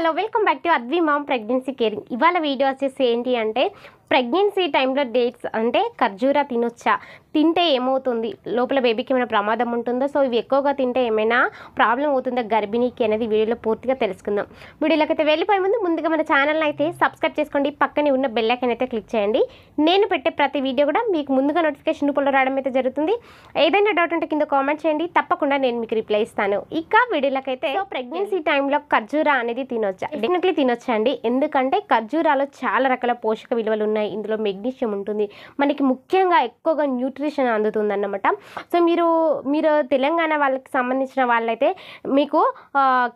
hello welcome back to Advi mom pregnancy caring ఇవాళ video వచ్చేసి ఏంటి అంటే ప్రెగ్నెన్సీ టైంలో డేట్స్ అంటే ఖర్జూరా తినొచ్చా తింటే ఏమవుతుంది లోపల బేబీకి ఏమైనా ప్రమాదం ఉంటుందో సో ఇవి ఎక్కువగా తింటే ఏమైనా ప్రాబ్లం అవుతుందో గర్భిణీకి అనేది వీడియోలో పూర్తిగా తెలుసుకుందాం వీడియోలోకి అయితే వెళ్ళిపోయే ముందు ముందుగా మన ఛానల్ని అయితే సబ్స్క్రైబ్ చేసుకోండి పక్కనే ఉన్న బెల్లైకన్ అయితే క్లిక్ చేయండి నేను పెట్టే ప్రతి వీడియో కూడా మీకు ముందుగా నోటిఫికేషన్ రూపంలో రావడం అయితే జరుగుతుంది ఏదైనా డౌట్ ఉంటే కింద కామెంట్ చేయండి తప్పకుండా నేను మీకు రిప్లై ఇస్తాను ఇక వీడియోలకైతే ప్రెగ్నెన్సీ టైంలో ఖర్జూరా అనేది తినొచ్చా డెఫినెట్లీ తినొచ్చా ఎందుకంటే ఖర్జూరాలో చాలా రకాల పోషక విలువలు ఉన్నాయి ఉన్నాయి ఇందులో మెగ్నీషియం ఉంటుంది మనకి ముఖ్యంగా ఎక్కువగా న్యూట్రిషన్ అందుతుంది అన్నమాట సో మీరు మీరు తెలంగాణ వాళ్ళకి సంబంధించిన వాళ్ళైతే మీకు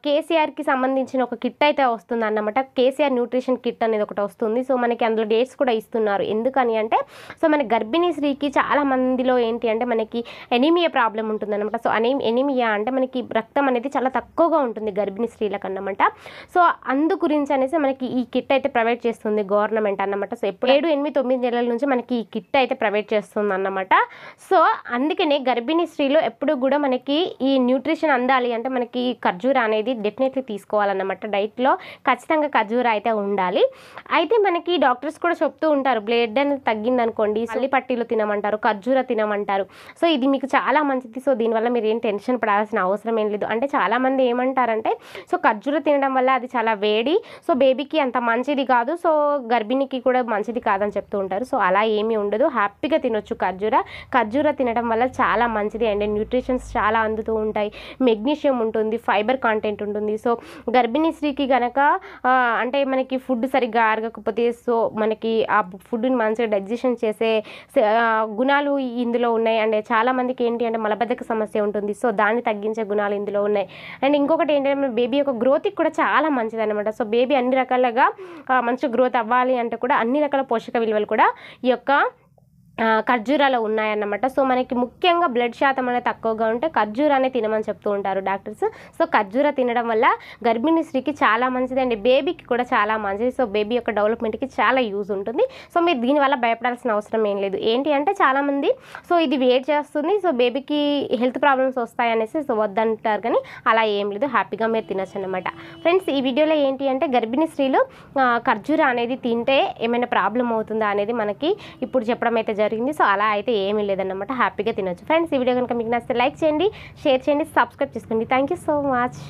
కేసీఆర్కి సంబంధించిన ఒక కిట్ అయితే వస్తుంది అన్నమాట కేసీఆర్ న్యూట్రిషన్ కిట్ అనేది ఒకటి వస్తుంది సో మనకి అందులో డేట్స్ కూడా ఇస్తున్నారు ఎందుకని అంటే సో మన గర్భిణీ స్త్రీకి చాలా మందిలో ఏంటి అంటే మనకి ఎనీమియా ప్రాబ్లం ఉంటుంది అనమాట సో అనే ఎనిమియా అంటే మనకి రక్తం అనేది చాలా తక్కువగా ఉంటుంది గర్భిణీ స్త్రీలకు అన్నమాట సో అందు గురించి అనేసి మనకి ఈ కిట్ అయితే ప్రొవైడ్ చేస్తుంది గవర్నమెంట్ అన్నమాట సో ఎప్పుడు ఏడు ఎనిమిది తొమ్మిది నెలల నుంచి మనకి ఈ కిట్ అయితే ప్రొవైడ్ చేస్తుంది అన్నమాట సో అందుకనే గర్భిణీ స్త్రీలు ఎప్పుడు కూడా మనకి ఈ న్యూట్రిషన్ అందాలి అంటే మనకి ఖర్జూర అనేది డెఫినెట్లీ తీసుకోవాలన్నమాట డైట్లో ఖచ్చితంగా ఖర్జూర అయితే ఉండాలి అయితే మనకి డాక్టర్స్ కూడా చెప్తూ ఉంటారు బ్లడ్ అనేది తగ్గిందనుకోండి సల్లి పట్టీలు తినమంటారు ఖర్జూర తినమంటారు సో ఇది మీకు చాలా మంచిది సో దీనివల్ల మీరు ఏం టెన్షన్ పడాల్సిన అవసరం ఏం లేదు అంటే చాలామంది ఏమంటారంటే సో ఖర్జూర తినడం వల్ల అది చాలా వేడి సో బేబీకి అంత మంచిది కాదు సో గర్భిణికి కూడా మంచిది కాదని చెప్తూ ఉంటారు సో అలా ఏమీ ఉండదు హ్యాపీగా తినొచ్చు ఖర్జూర ఖర్జూర తినడం వల్ల చాలా మంచిది అండ్ న్యూట్రిషన్స్ చాలా అందుతూ ఉంటాయి మెగ్నీషియం ఉంటుంది ఫైబర్ కాంటెంట్ ఉంటుంది సో గర్భిణీ స్త్రీకి గనక అంటే మనకి ఫుడ్ సరిగ్గా ఆరగకపోతే సో మనకి ఆ ఫుడ్ని మంచిగా డైజెషన్ చేసే గుణాలు ఇందులో ఉన్నాయి అండ్ చాలామందికి ఏంటి అంటే మలబద్ధక సమస్య ఉంటుంది సో దాన్ని తగ్గించే గుణాలు ఇందులో ఉన్నాయి అండ్ ఇంకొకటి ఏంటంటే బేబీ యొక్క గ్రోత్కి కూడా చాలా మంచిది అనమాట సో బేబీ అన్ని రకాలుగా మంచి గ్రోత్ అవ్వాలి అంటే కూడా అన్ని రకాల పోషక విలువలు కూడా ఈ యొక్క ఖర్జూరాలు ఉన్నాయన్నమాట సో మనకి ముఖ్యంగా బ్లడ్ శాతం అనేది తక్కువగా ఉంటే ఖర్జూరాన్ని తినమని చెప్తూ ఉంటారు డాక్టర్స్ సో ఖర్జూర తినడం వల్ల గర్భిణీ స్త్రీకి చాలా మంచిది అండి బేబీకి కూడా చాలా మంచిది సో బేబీ యొక్క డెవలప్మెంట్కి చాలా యూజ్ ఉంటుంది సో మీరు దీనివల్ల భయపడాల్సిన అవసరం ఏం లేదు ఏంటి అంటే చాలామంది సో ఇది వెయిట్ చేస్తుంది సో బేబీకి హెల్త్ ప్రాబ్లమ్స్ వస్తాయనేసి సో వద్దంటారు కానీ అలా ఏం లేదు హ్యాపీగా మీరు తినచ్చు అనమాట ఫ్రెండ్స్ ఈ వీడియోలో ఏంటి అంటే గర్భిణీ స్త్రీలు ఖర్జూర అనేది తింటే ఏమైనా ప్రాబ్లం అవుతుందా అనేది మనకి ఇప్పుడు చెప్పడం అయితే జరిగింది సో అలా అయితే ఏమీ లేదన్నమాట హ్యాపీగా తినొచ్చు ఫ్రెండ్స్ ఈ వీడియో కనుక మీకు నచ్చితే లైక్ చేయండి షేర్ చేయండి సబ్స్క్రైబ్ చేసుకోండి థ్యాంక్ సో మచ్